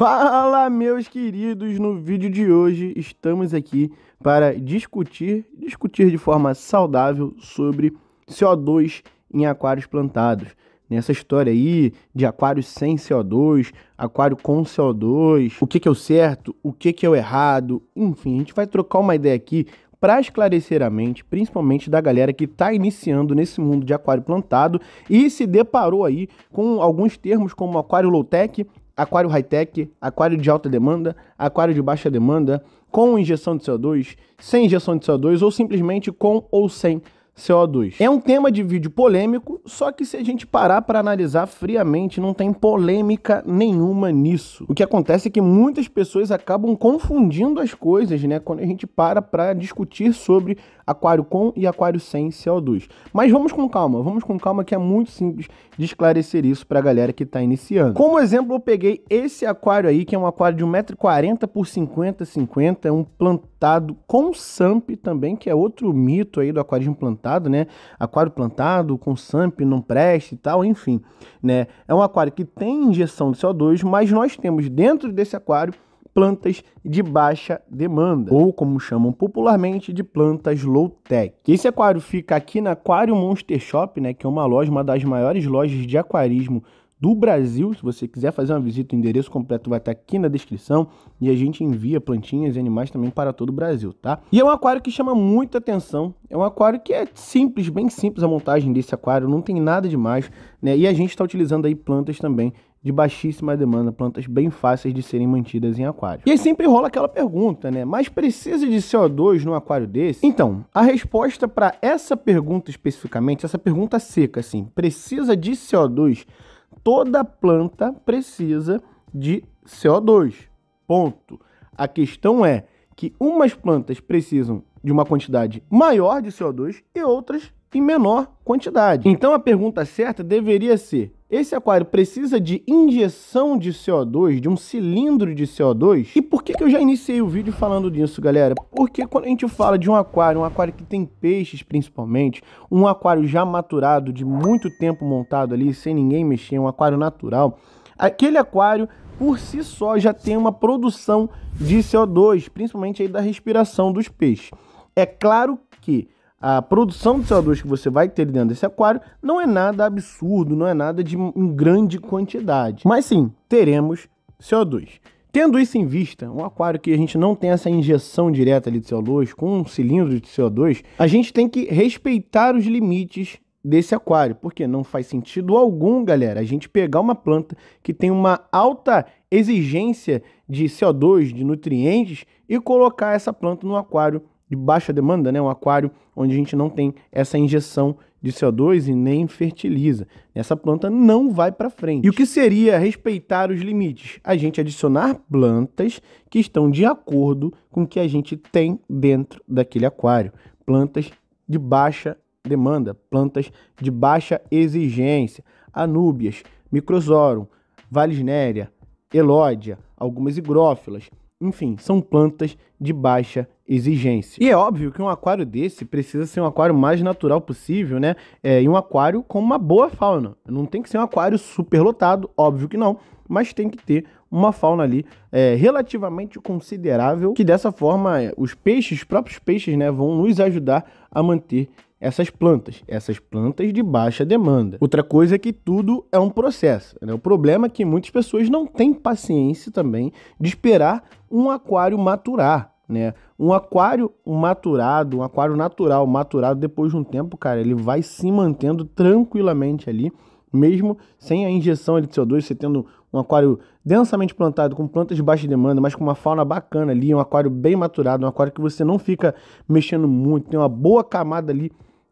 Fala, meus queridos! No vídeo de hoje estamos aqui para discutir, discutir de forma saudável sobre CO2 em aquários plantados. Nessa história aí de aquário sem CO2, aquário com CO2, o que, que é o certo, o que, que é o errado, enfim, a gente vai trocar uma ideia aqui para esclarecer a mente, principalmente da galera que está iniciando nesse mundo de aquário plantado e se deparou aí com alguns termos como aquário low-tech, aquário high-tech, aquário de alta demanda, aquário de baixa demanda, com injeção de CO2, sem injeção de CO2 ou simplesmente com ou sem CO2. É um tema de vídeo polêmico, só que se a gente parar para analisar friamente, não tem polêmica nenhuma nisso. O que acontece é que muitas pessoas acabam confundindo as coisas, né, quando a gente para para discutir sobre aquário com e aquário sem CO2. Mas vamos com calma, vamos com calma que é muito simples de esclarecer isso para a galera que está iniciando. Como exemplo, eu peguei esse aquário aí, que é um aquário de 1,40m por 50, 50, é um plantado com SAMP também, que é outro mito aí do aquário plantado, né? Aquário plantado com SAMP não presta e tal, enfim, né? É um aquário que tem injeção de CO2, mas nós temos dentro desse aquário plantas de baixa demanda, ou como chamam popularmente de plantas low-tech. Esse aquário fica aqui na Aquário Monster Shop, né, que é uma loja, uma das maiores lojas de aquarismo do Brasil. Se você quiser fazer uma visita, o endereço completo vai estar aqui na descrição e a gente envia plantinhas e animais também para todo o Brasil, tá? E é um aquário que chama muita atenção. É um aquário que é simples, bem simples a montagem desse aquário, não tem nada demais, né? E a gente está utilizando aí plantas também de baixíssima demanda, plantas bem fáceis de serem mantidas em aquário. E aí sempre rola aquela pergunta, né? Mas precisa de CO2 num aquário desse? Então, a resposta para essa pergunta especificamente, essa pergunta seca assim, precisa de CO2? Toda planta precisa de CO2. Ponto. A questão é que umas plantas precisam de uma quantidade maior de CO2 e outras em menor quantidade. Então a pergunta certa deveria ser: esse aquário precisa de injeção de CO2, de um cilindro de CO2. E por que, que eu já iniciei o vídeo falando disso, galera? Porque quando a gente fala de um aquário, um aquário que tem peixes principalmente, um aquário já maturado, de muito tempo montado ali, sem ninguém mexer, um aquário natural, aquele aquário por si só já tem uma produção de CO2, principalmente aí da respiração dos peixes. É claro que a produção de CO2 que você vai ter dentro desse aquário não é nada absurdo, não é nada de em grande quantidade. Mas sim, teremos CO2. Tendo isso em vista, um aquário que a gente não tem essa injeção direta ali de CO2, com um cilindro de CO2, a gente tem que respeitar os limites desse aquário, porque não faz sentido algum, galera, a gente pegar uma planta que tem uma alta exigência de CO2, de nutrientes, e colocar essa planta no aquário de baixa demanda, né? um aquário onde a gente não tem essa injeção de CO2 e nem fertiliza. Essa planta não vai para frente. E o que seria respeitar os limites? A gente adicionar plantas que estão de acordo com o que a gente tem dentro daquele aquário. Plantas de baixa demanda, plantas de baixa exigência, anúbias, microsorum, valisnéria, elódia, algumas higrófilas, enfim, são plantas de baixa exigência. E é óbvio que um aquário desse precisa ser um aquário mais natural possível, né? É, e um aquário com uma boa fauna. Não tem que ser um aquário super lotado, óbvio que não, mas tem que ter uma fauna ali é, relativamente considerável, que dessa forma é, os peixes, os próprios peixes, né, vão nos ajudar a manter essas plantas, essas plantas de baixa demanda. Outra coisa é que tudo é um processo. Né? O problema é que muitas pessoas não têm paciência também de esperar um aquário maturar. Né? Um aquário maturado, um aquário natural maturado depois de um tempo, cara, ele vai se mantendo tranquilamente ali, mesmo sem a injeção de CO2, você tendo um aquário densamente plantado, com plantas de baixa demanda, mas com uma fauna bacana ali, um aquário bem maturado, um aquário que você não fica mexendo muito, tem uma boa camada ali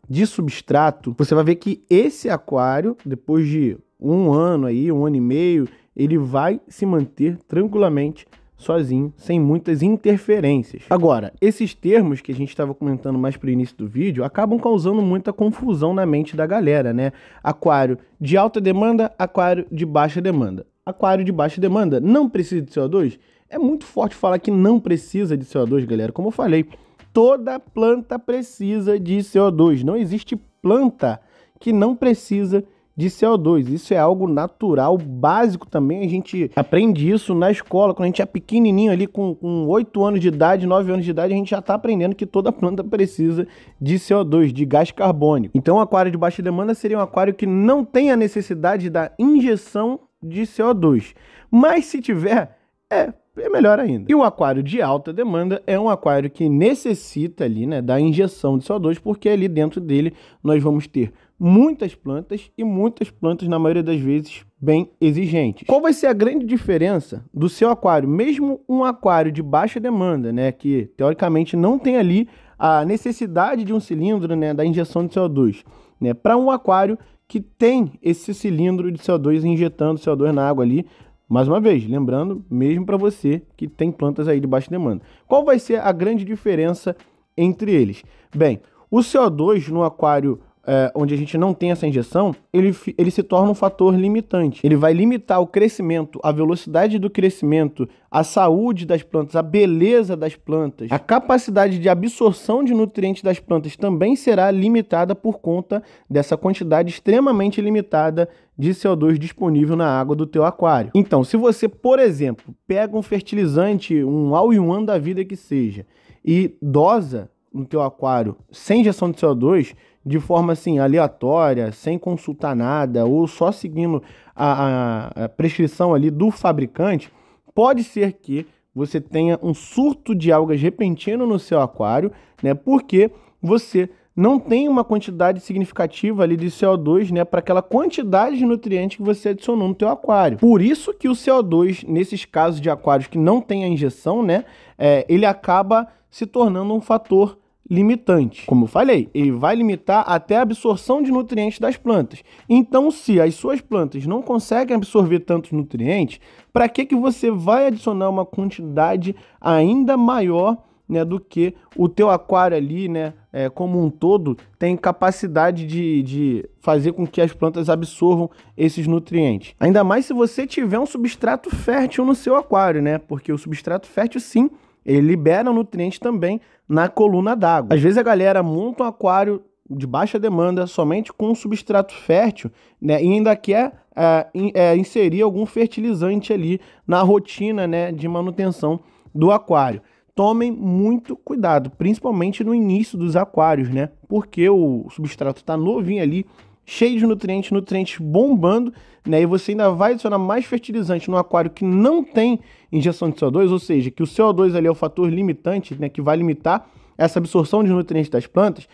de substrato, você vai ver que esse aquário, depois de um ano aí, um ano e meio, ele vai se manter tranquilamente sozinho, sem muitas interferências. Agora, esses termos que a gente estava comentando mais para o início do vídeo acabam causando muita confusão na mente da galera, né? Aquário de alta demanda, aquário de baixa demanda. Aquário de baixa demanda não precisa de CO2? É muito forte falar que não precisa de CO2, galera, como eu falei. Toda planta precisa de CO2. Não existe planta que não precisa de CO2. Isso é algo natural, básico também. A gente aprende isso na escola. Quando a gente é pequenininho ali, com, com 8 anos de idade, 9 anos de idade, a gente já está aprendendo que toda planta precisa de CO2, de gás carbônico. Então, um aquário de baixa demanda seria um aquário que não tem a necessidade da injeção de CO2. Mas se tiver, é é melhor ainda. E o aquário de alta demanda é um aquário que necessita ali, né, da injeção de CO2, porque ali dentro dele nós vamos ter muitas plantas e muitas plantas, na maioria das vezes, bem exigentes. Qual vai ser a grande diferença do seu aquário? Mesmo um aquário de baixa demanda, né, que teoricamente não tem ali a necessidade de um cilindro, né, da injeção de CO2, né, para um aquário que tem esse cilindro de CO2 injetando CO2 na água ali mais uma vez, lembrando, mesmo para você que tem plantas aí de baixa demanda. Qual vai ser a grande diferença entre eles? Bem, o CO2 no aquário é, onde a gente não tem essa injeção, ele, ele se torna um fator limitante. Ele vai limitar o crescimento, a velocidade do crescimento, a saúde das plantas, a beleza das plantas, a capacidade de absorção de nutrientes das plantas também será limitada por conta dessa quantidade extremamente limitada de CO2 disponível na água do teu aquário. Então, se você, por exemplo, pega um fertilizante, um all-in-one da vida que seja, e dosa no teu aquário sem injeção de CO2, de forma assim aleatória, sem consultar nada ou só seguindo a, a, a prescrição ali do fabricante, pode ser que você tenha um surto de algas repentino no seu aquário, né? Porque você não tem uma quantidade significativa ali de CO2, né, para aquela quantidade de nutrientes que você adicionou no teu aquário. Por isso que o CO2 nesses casos de aquários que não tem a injeção, né, é, ele acaba se tornando um fator limitante. Como falei, ele vai limitar até a absorção de nutrientes das plantas. Então, se as suas plantas não conseguem absorver tantos nutrientes, para que, que você vai adicionar uma quantidade ainda maior né, do que o teu aquário ali, né, é, como um todo, tem capacidade de, de fazer com que as plantas absorvam esses nutrientes. Ainda mais se você tiver um substrato fértil no seu aquário, né, porque o substrato fértil sim ele libera nutrientes também na coluna d'água. Às vezes a galera monta um aquário de baixa demanda somente com um substrato fértil, né? E ainda quer é, é, inserir algum fertilizante ali na rotina, né, de manutenção do aquário. Tomem muito cuidado, principalmente no início dos aquários, né? Porque o substrato está novinho ali, cheio de nutrientes, nutrientes bombando, né? E você ainda vai adicionar mais fertilizante no aquário que não tem injeção de CO2, ou seja, que o CO2 ali é o fator limitante, né? Que vai limitar essa absorção de nutrientes das plantas.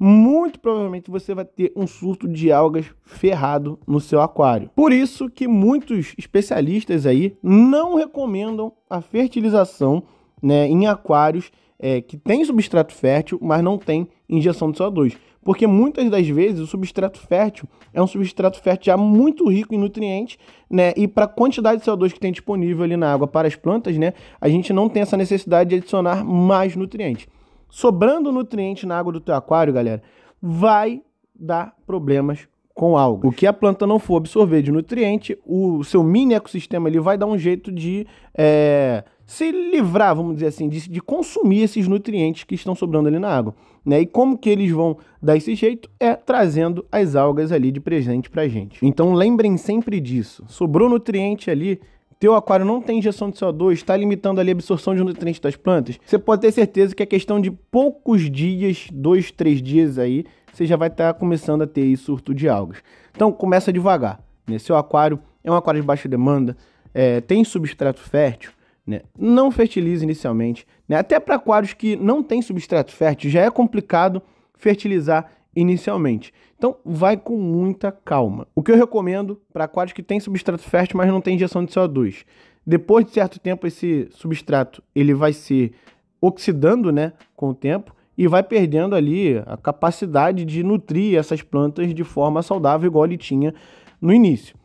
Muito provavelmente você vai ter um surto de algas ferrado no seu aquário. Por isso que muitos especialistas aí não recomendam a fertilização né, em aquários é, que tem substrato fértil, mas não tem injeção de CO2 porque muitas das vezes o substrato fértil é um substrato fértil já muito rico em nutrientes, né? E para a quantidade de CO2 que tem disponível ali na água para as plantas, né, a gente não tem essa necessidade de adicionar mais nutrientes. Sobrando nutriente na água do teu aquário, galera, vai dar problemas com algo. O que a planta não for absorver de nutriente, o seu mini ecossistema ele vai dar um jeito de é, se livrar, vamos dizer assim, de, de consumir esses nutrientes que estão sobrando ali na água. Né? E como que eles vão dar esse jeito? É trazendo as algas ali de presente para gente. Então lembrem sempre disso. Sobrou nutriente ali, teu aquário não tem injeção de CO2, está limitando ali a absorção de nutrientes das plantas, você pode ter certeza que é questão de poucos dias, dois, três dias aí, você já vai estar tá começando a ter aí surto de algas. Então começa devagar. Né? Seu aquário é um aquário de baixa demanda, é, tem substrato fértil, né? Não fertilize inicialmente. Né? Até para aquários que não têm substrato fértil, já é complicado fertilizar inicialmente. Então, vai com muita calma. O que eu recomendo para aquários que têm substrato fértil, mas não tem injeção de CO2. Depois de certo tempo, esse substrato ele vai se oxidando né, com o tempo e vai perdendo ali a capacidade de nutrir essas plantas de forma saudável, igual ele tinha no início.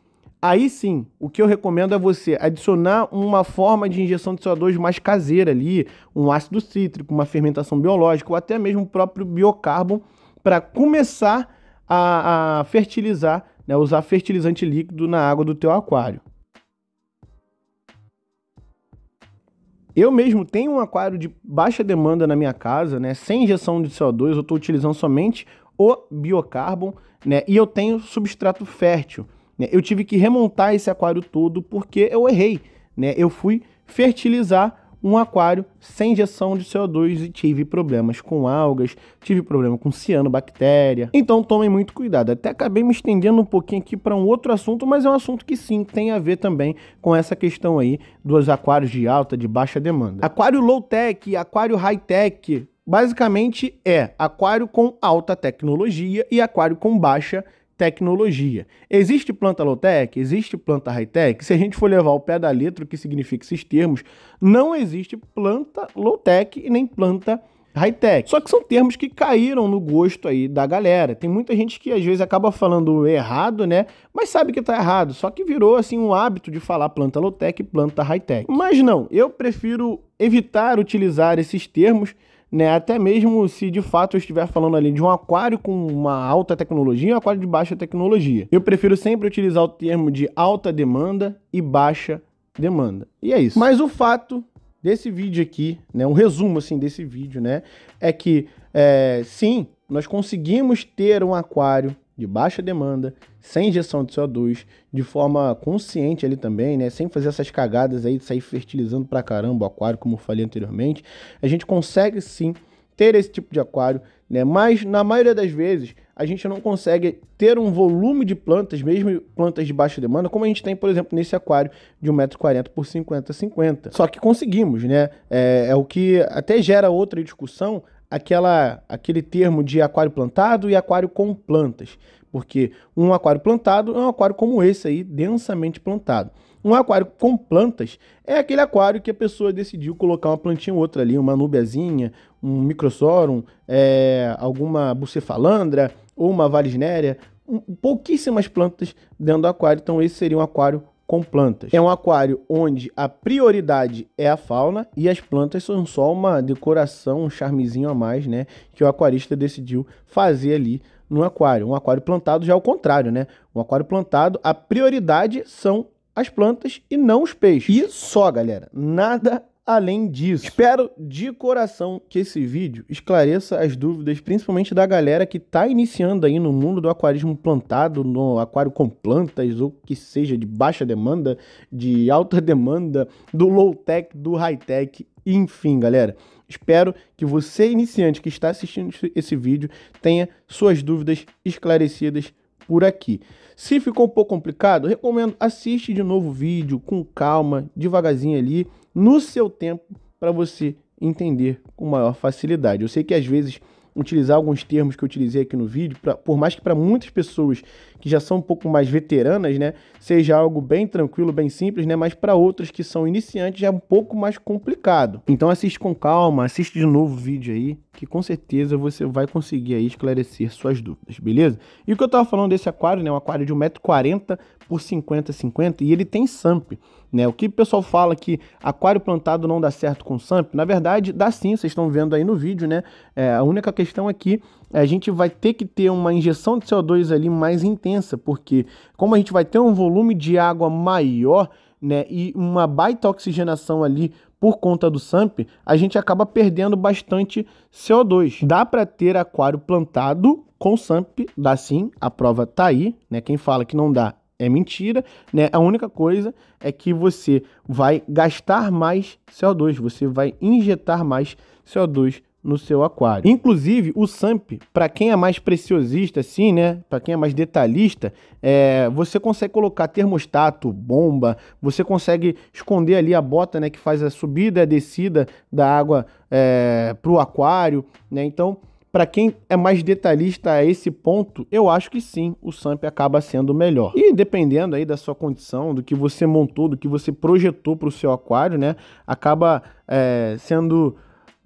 Aí sim, o que eu recomendo é você adicionar uma forma de injeção de CO2 mais caseira ali, um ácido cítrico, uma fermentação biológica ou até mesmo o próprio biocarbon para começar a, a fertilizar, né, usar fertilizante líquido na água do teu aquário. Eu mesmo tenho um aquário de baixa demanda na minha casa, né, sem injeção de CO2, eu estou utilizando somente o biocarbon né, e eu tenho substrato fértil. Né? Eu tive que remontar esse aquário todo porque eu errei. Né? Eu fui fertilizar um aquário sem injeção de CO2 e tive problemas com algas, tive problema com cianobactéria. Então tomem muito cuidado. Até acabei me estendendo um pouquinho aqui para um outro assunto, mas é um assunto que sim tem a ver também com essa questão aí dos aquários de alta, de baixa demanda. Aquário low tech, aquário high tech, basicamente é aquário com alta tecnologia e aquário com baixa tecnologia tecnologia. Existe planta low-tech? Existe planta high-tech? Se a gente for levar o pé da letra, o que significa esses termos, não existe planta low-tech e nem planta high-tech. Só que são termos que caíram no gosto aí da galera. Tem muita gente que às vezes acaba falando errado, né? Mas sabe que tá errado. Só que virou assim um hábito de falar planta low-tech e planta high-tech. Mas não, eu prefiro evitar utilizar esses termos né? Até mesmo se de fato eu estiver falando ali de um aquário com uma alta tecnologia e um aquário de baixa tecnologia. Eu prefiro sempre utilizar o termo de alta demanda e baixa demanda. E é isso. Mas o fato desse vídeo aqui, né, um resumo assim desse vídeo, né, é que é, sim, nós conseguimos ter um aquário de baixa demanda, sem injeção de CO2, de forma consciente ali também, né? Sem fazer essas cagadas aí de sair fertilizando pra caramba o aquário, como eu falei anteriormente. A gente consegue sim ter esse tipo de aquário, né? Mas na maioria das vezes a gente não consegue ter um volume de plantas, mesmo plantas de baixa demanda, como a gente tem, por exemplo, nesse aquário de 1,40m por 50, 50. Só que conseguimos, né? É, é o que até gera outra discussão aquela, aquele termo de aquário plantado e aquário com plantas, porque um aquário plantado é um aquário como esse aí, densamente plantado. Um aquário com plantas é aquele aquário que a pessoa decidiu colocar uma plantinha ou outra ali, uma nubezinha, um microsorum, é, alguma bucefalandra ou uma valisnéria, um, pouquíssimas plantas dentro do aquário, então esse seria um aquário com plantas. É um aquário onde a prioridade é a fauna e as plantas são só uma decoração, um charmezinho a mais, né? Que o aquarista decidiu fazer ali no aquário. Um aquário plantado já é o contrário, né? Um aquário plantado, a prioridade são as plantas e não os peixes. E só, galera, nada além disso. Espero de coração que esse vídeo esclareça as dúvidas, principalmente da galera que está iniciando aí no mundo do aquarismo plantado, no aquário com plantas, ou que seja de baixa demanda, de alta demanda, do low-tech, do high-tech, enfim, galera. Espero que você, iniciante que está assistindo esse vídeo, tenha suas dúvidas esclarecidas por aqui. Se ficou um pouco complicado, recomendo assiste de novo o vídeo com calma, devagarzinho ali, no seu tempo para você entender com maior facilidade. Eu sei que às vezes utilizar alguns termos que eu utilizei aqui no vídeo, pra, por mais que para muitas pessoas que já são um pouco mais veteranas, né, seja algo bem tranquilo, bem simples, né, mas para outras que são iniciantes já é um pouco mais complicado. Então assiste com calma, assiste de novo o vídeo aí, que com certeza você vai conseguir aí esclarecer suas dúvidas, beleza? E o que eu estava falando desse aquário, né? Um aquário de 1,40m por 50,50 e ele tem SAMP, né? O que o pessoal fala que aquário plantado não dá certo com SAMP, na verdade dá sim, vocês estão vendo aí no vídeo, né? É, a única questão aqui é a gente vai ter que ter uma injeção de CO2 ali mais intensa, porque como a gente vai ter um volume de água maior, né, e uma baita oxigenação ali por conta do SAMP, a gente acaba perdendo bastante CO2. Dá para ter aquário plantado com SAMP, dá sim, a prova tá aí, né? Quem fala que não dá é mentira, né? A única coisa é que você vai gastar mais CO2, você vai injetar mais CO2 no seu aquário. Inclusive, o SAMP, para quem é mais preciosista, assim, né? Para quem é mais detalhista, é, você consegue colocar termostato, bomba, você consegue esconder ali a bota, né? Que faz a subida e a descida da água é, para o aquário, né? Então, para quem é mais detalhista a esse ponto, eu acho que sim, o SAMP acaba sendo melhor. E dependendo aí da sua condição, do que você montou, do que você projetou para o seu aquário, né? Acaba é, sendo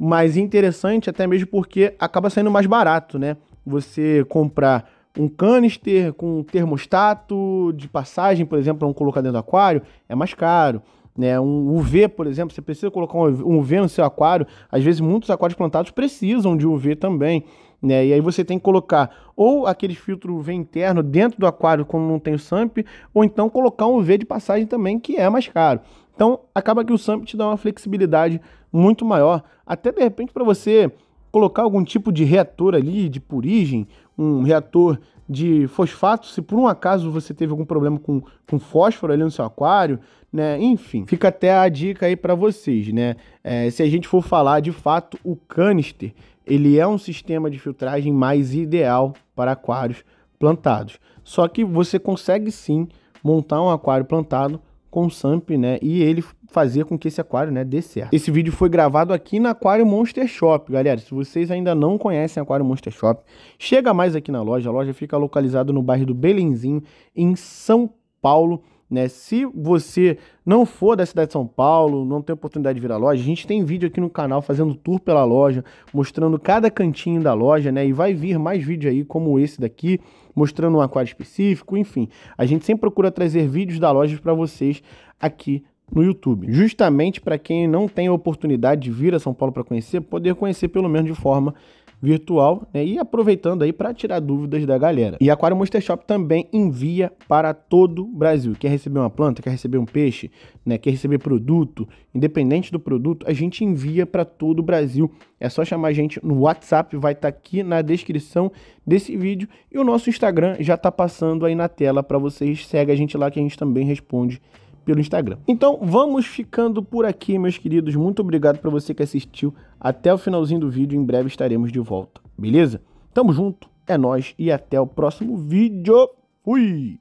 mas interessante até mesmo porque acaba saindo mais barato, né? Você comprar um canister com um termostato de passagem, por exemplo, para um colocar dentro do aquário, é mais caro. Né, um UV, por exemplo, você precisa colocar um UV no seu aquário. Às vezes, muitos aquários plantados precisam de UV também. Né? E aí você tem que colocar ou aquele filtro UV interno dentro do aquário quando não tem o SAMP, ou então colocar um UV de passagem também, que é mais caro. Então, acaba que o samp te dá uma flexibilidade muito maior, até de repente para você colocar algum tipo de reator ali, de purigem, um reator de fosfato, se por um acaso você teve algum problema com, com fósforo ali no seu aquário, né? Enfim, fica até a dica aí para vocês, né? É, se a gente for falar de fato, o canister, ele é um sistema de filtragem mais ideal para aquários plantados. Só que você consegue sim montar um aquário plantado com o Samp, né? E ele fazia com que esse aquário, né, dê certo. Esse vídeo foi gravado aqui na Aquário Monster Shop, galera. Se vocês ainda não conhecem a Aquário Monster Shop, chega mais aqui na loja. A loja fica localizada no bairro do Belenzinho, em São Paulo. Né? Se você não for da cidade de São Paulo, não tem oportunidade de vir à loja, a gente tem vídeo aqui no canal fazendo tour pela loja, mostrando cada cantinho da loja, né? E vai vir mais vídeo aí como esse daqui, mostrando um aquário específico, enfim. A gente sempre procura trazer vídeos da loja para vocês aqui no YouTube, justamente para quem não tem a oportunidade de vir a São Paulo para conhecer, poder conhecer pelo menos de forma virtual, né? E aproveitando aí para tirar dúvidas da galera. E a Aquário Monster Shop também envia para todo o Brasil. Quer receber uma planta, quer receber um peixe, né? Quer receber produto, independente do produto, a gente envia para todo o Brasil. É só chamar a gente no WhatsApp, vai estar tá aqui na descrição desse vídeo e o nosso Instagram já está passando aí na tela para vocês. Segue a gente lá que a gente também responde pelo Instagram. Então vamos ficando por aqui, meus queridos. Muito obrigado para você que assistiu até o finalzinho do vídeo. Em breve estaremos de volta, beleza? Tamo junto, é nós e até o próximo vídeo. Fui!